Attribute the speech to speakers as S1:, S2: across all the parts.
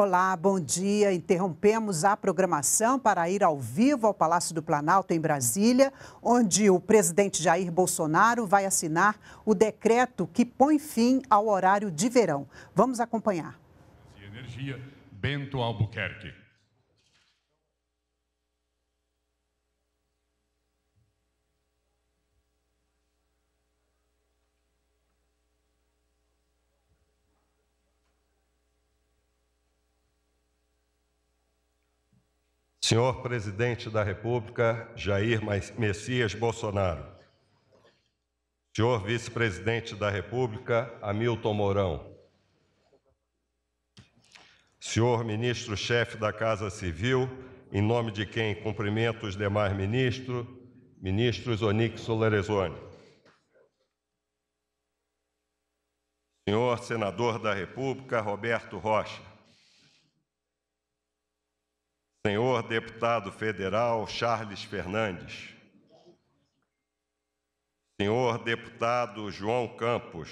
S1: Olá, bom dia. Interrompemos a programação para ir ao vivo ao Palácio do Planalto, em Brasília, onde o presidente Jair Bolsonaro vai assinar o decreto que põe fim ao horário de verão. Vamos acompanhar. Energia, Bento Albuquerque. Senhor presidente da República, Jair Messias Bolsonaro. Senhor vice-presidente da República, Hamilton Mourão. Senhor ministro-chefe da Casa Civil, em nome de quem cumprimento os demais ministros, ministros Onix Lorenzoni. Senhor senador da República, Roberto Rocha senhor deputado federal Charles Fernandes, senhor deputado João Campos,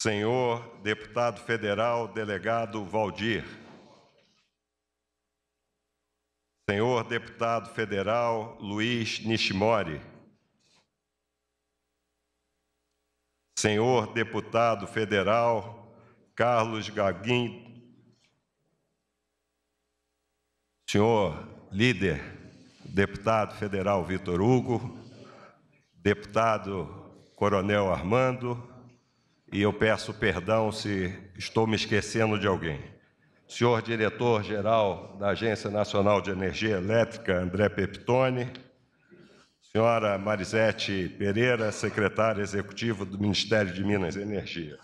S1: senhor deputado federal delegado Valdir, senhor deputado federal Luiz Nishimori, senhor deputado federal Carlos Gaguinho senhor líder, deputado federal Vitor Hugo, deputado Coronel Armando, e eu peço perdão se estou me esquecendo de alguém. Senhor diretor-geral da Agência Nacional de Energia Elétrica, André Peptone, senhora Marisete Pereira, secretária executiva do Ministério de Minas e Energia.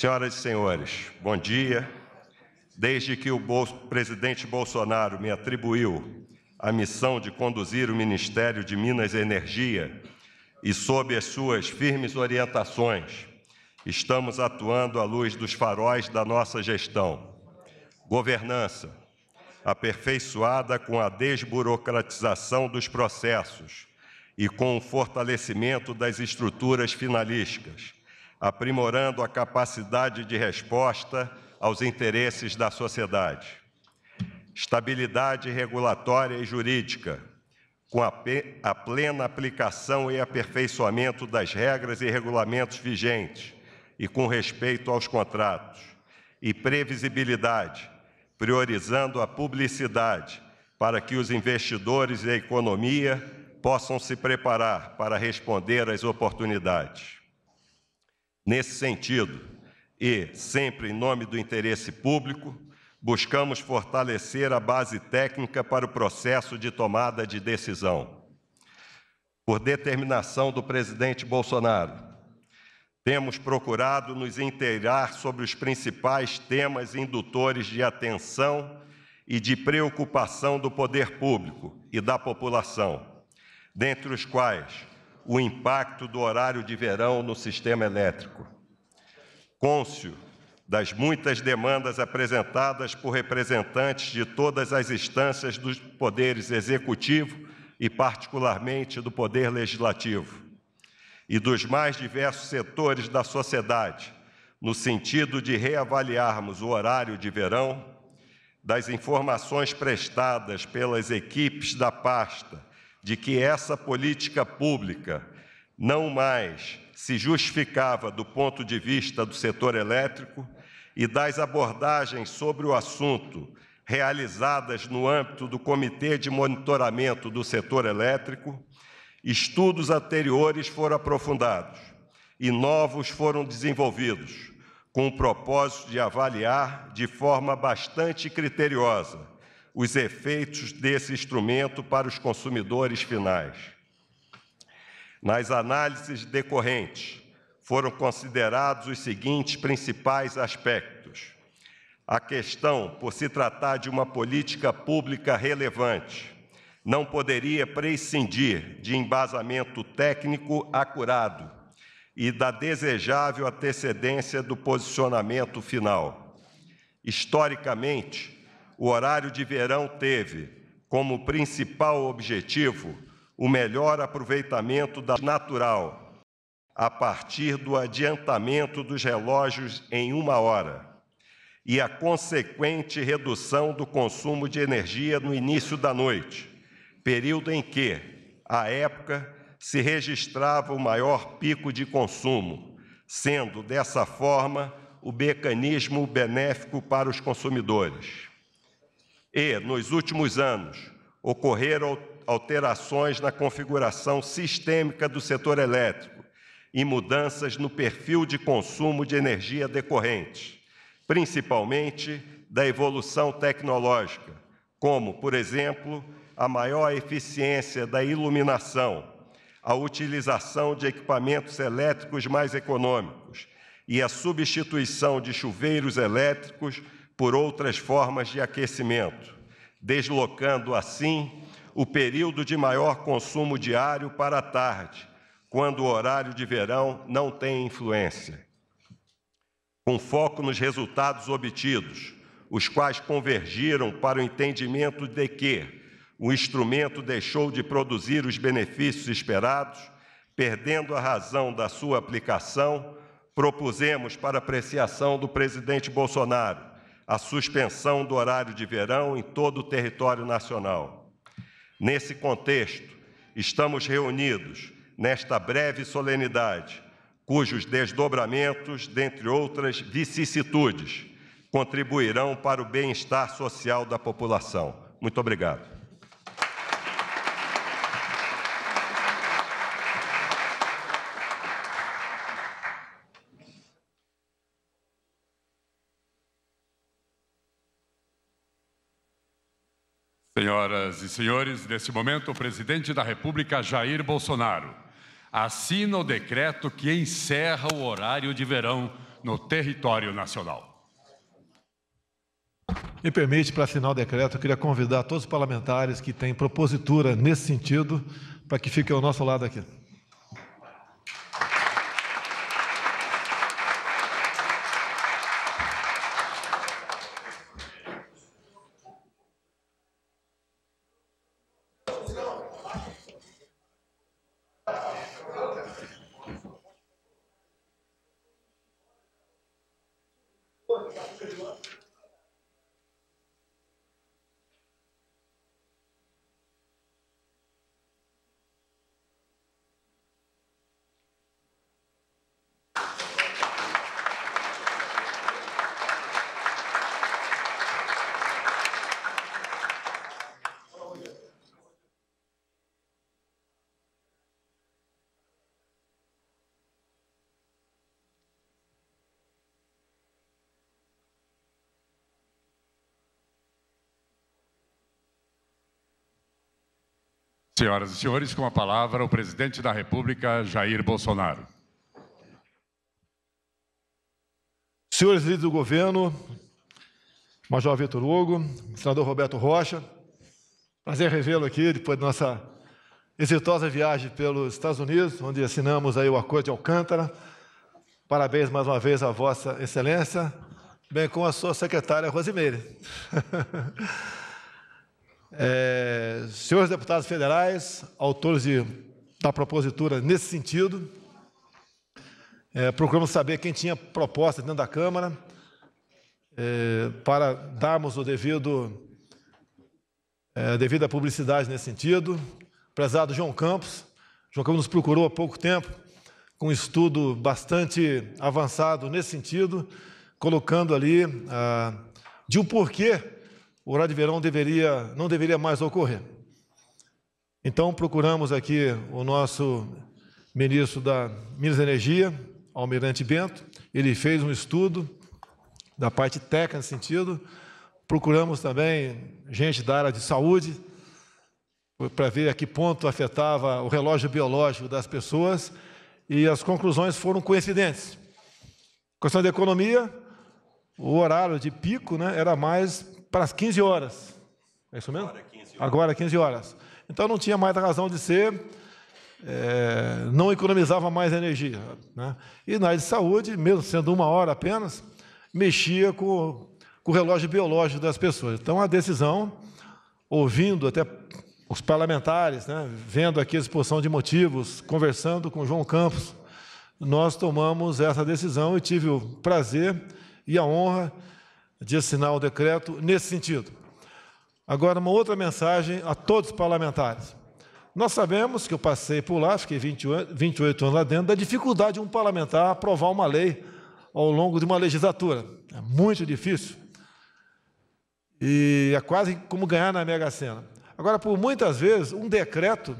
S1: Senhoras e senhores, bom dia. Desde que o presidente Bolsonaro me atribuiu a missão de conduzir o Ministério de Minas e Energia e sob as suas firmes orientações, estamos atuando à luz dos faróis da nossa gestão. Governança, aperfeiçoada com a desburocratização dos processos e com o fortalecimento das estruturas finalísticas, aprimorando a capacidade de resposta aos interesses da sociedade. Estabilidade regulatória e jurídica, com a, plena aplicação e aperfeiçoamento das regras e regulamentos vigentes e com respeito aos contratos. E previsibilidade, priorizando a publicidade para que os investidores e a economia possam se preparar para responder às oportunidades. Nesse sentido, e, sempre em nome do interesse público, buscamos fortalecer a base técnica para o processo de tomada de decisão. Por determinação do presidente Bolsonaro, temos procurado nos inteirar sobre os principais temas indutores de atenção e de preocupação do poder público e da população, dentre os quais o impacto do horário de verão no sistema elétrico Côncio, das muitas demandas apresentadas por representantes de todas as instâncias dos poderes executivo e, particularmente, do poder legislativo, e dos mais diversos setores da sociedade, no sentido de reavaliarmos o horário de verão, das informações prestadas pelas equipes da pasta de que essa política pública não mais se justificava do ponto de vista do setor elétrico e das abordagens sobre o assunto realizadas no âmbito do Comitê de Monitoramento do Setor Elétrico, estudos anteriores foram aprofundados e novos foram desenvolvidos, com o propósito de avaliar de forma bastante criteriosa os efeitos desse instrumento para os consumidores finais. Nas análises decorrentes, foram considerados os seguintes principais aspectos: a questão, por se tratar de uma política pública relevante, não poderia prescindir de embasamento técnico acurado e da desejável antecedência do posicionamento final. Historicamente, o horário de verão teve como principal objetivo o melhor aproveitamento da natural, a partir do adiantamento dos relógios em uma hora e a consequente redução do consumo de energia no início da noite, período em que, à época, se registrava o maior pico de consumo, sendo dessa forma o mecanismo benéfico para os consumidores. E, nos últimos anos, ocorreram alterações na configuração sistêmica do setor elétrico e mudanças no perfil de consumo de energia decorrente, principalmente da evolução tecnológica, como, por exemplo, a maior eficiência da iluminação, a utilização de equipamentos elétricos mais econômicos e a substituição de chuveiros elétricos por outras formas de aquecimento, deslocando assim o período de maior consumo diário para a tarde, quando o horário de verão não tem influência. Com foco nos resultados obtidos, os quais convergiram para o entendimento de que o instrumento deixou de produzir os benefícios esperados, perdendo a razão da sua aplicação, propusemos para apreciação do presidente Bolsonaro a suspensão do horário de verão em todo o território nacional. Nesse contexto, estamos reunidos nesta breve solenidade, cujos desdobramentos, dentre outras vicissitudes, contribuirão para o bem-estar social da população. Muito obrigado.
S2: Senhoras e senhores,
S1: neste momento o presidente da República, Jair Bolsonaro, assina o decreto que encerra o horário de verão no território nacional.
S2: Me permite, para assinar o decreto, eu queria convidar todos os parlamentares que têm propositura nesse sentido para que fiquem ao nosso lado aqui.
S1: Senhoras e senhores, com a palavra o presidente da República, Jair Bolsonaro.
S2: Senhores líderes do governo, Major Vitor Hugo, senador Roberto Rocha, prazer revê-lo aqui depois da nossa exitosa viagem pelos Estados Unidos, onde assinamos aí o Acordo de Alcântara. Parabéns mais uma vez à Vossa Excelência, bem como à sua secretária Rosimeire. É, senhores deputados federais, autores de, da propositura nesse sentido, é, procuramos saber quem tinha proposta dentro da Câmara é, para darmos o devido é, devida publicidade nesse sentido. Prezado João Campos, João Campos nos procurou há pouco tempo com um estudo bastante avançado nesse sentido, colocando ali ah, de o um porquê o horário de verão deveria, não deveria mais ocorrer. Então procuramos aqui o nosso ministro da Minas e Energia, Almirante Bento, ele fez um estudo da parte técnica nesse sentido. Procuramos também gente da área de saúde para ver a que ponto afetava o relógio biológico das pessoas e as conclusões foram coincidentes. Questão da economia, o horário de pico né, era mais para as 15 horas. É isso mesmo? Agora 15 é horas. Agora, 15 é horas. Então não tinha mais razão de ser, é, não economizava mais energia. Né? E na área de saúde, mesmo sendo uma hora apenas, mexia com, com o relógio biológico das pessoas. Então a decisão, ouvindo até os parlamentares, né, vendo aqui a exposição de motivos, conversando com João Campos, nós tomamos essa decisão e tive o prazer e a honra de de assinar o decreto nesse sentido. Agora, uma outra mensagem a todos os parlamentares. Nós sabemos que eu passei por lá, fiquei 28 anos lá dentro, da dificuldade de um parlamentar aprovar uma lei ao longo de uma legislatura. É muito difícil. E é quase como ganhar na Mega Sena. Agora, por muitas vezes, um decreto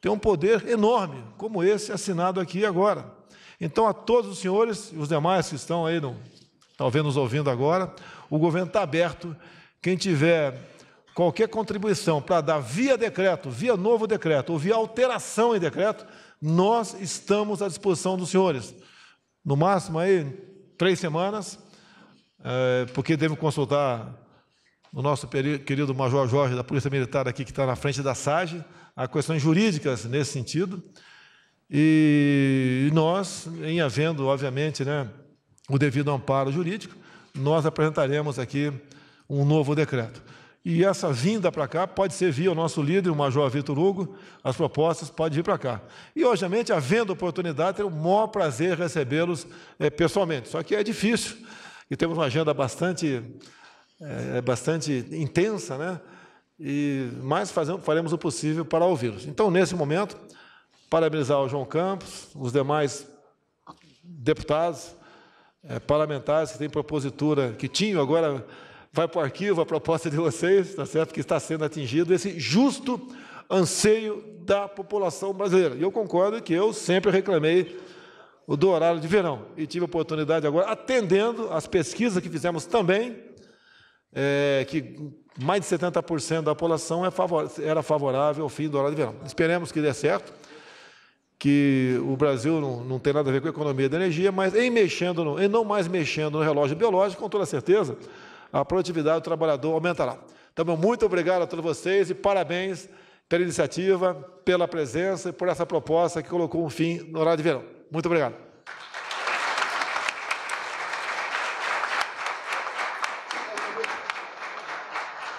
S2: tem um poder enorme, como esse assinado aqui agora. Então, a todos os senhores e os demais que estão aí no talvez nos ouvindo agora, o governo está aberto. Quem tiver qualquer contribuição para dar via decreto, via novo decreto, ou via alteração em decreto, nós estamos à disposição dos senhores. No máximo aí, três semanas, é, porque devo consultar o nosso querido Major Jorge da Polícia Militar aqui, que está na frente da SAGE, há questões jurídicas nesse sentido. E nós, em havendo, obviamente, né, o devido amparo jurídico, nós apresentaremos aqui um novo decreto. E essa vinda para cá pode ser via o nosso líder, o Major Vitor Hugo, as propostas podem vir para cá. E, obviamente, havendo oportunidade, terei o maior prazer recebê-los é, pessoalmente. Só que é difícil, e temos uma agenda bastante, é, bastante intensa, né? E, mas fazemos, faremos o possível para ouvi-los. Então, nesse momento, parabenizar o João Campos, os demais deputados, é, parlamentares que têm propositura, que tinham agora, vai para o arquivo a proposta de vocês, está certo? Que está sendo atingido esse justo anseio da população brasileira. E eu concordo que eu sempre reclamei o do horário de verão e tive a oportunidade agora, atendendo às pesquisas que fizemos também, é, que mais de 70% da população é favor, era favorável ao fim do horário de verão. Esperemos que dê certo que o Brasil não, não, tem nada a ver com a economia da energia, mas em mexendo, no, em não mais mexendo no relógio biológico, com toda certeza, a produtividade do trabalhador aumentará. Então, muito obrigado a todos vocês e parabéns pela iniciativa, pela presença e por essa proposta que colocou um fim no horário de verão. Muito obrigado.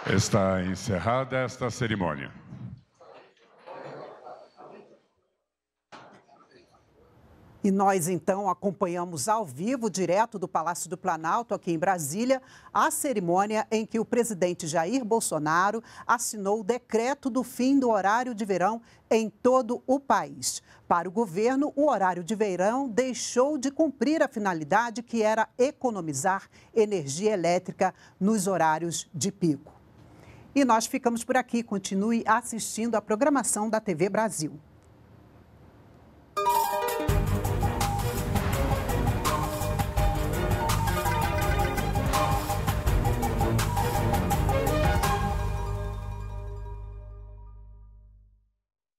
S1: Está encerrada esta cerimônia. E nós então acompanhamos ao vivo, direto do Palácio do Planalto, aqui em Brasília, a cerimônia em que o presidente Jair Bolsonaro assinou o decreto do fim do horário de verão em todo o país. Para o governo, o horário de verão deixou de cumprir a finalidade que era economizar energia elétrica nos horários de pico. E nós ficamos por aqui. Continue assistindo à programação da TV Brasil.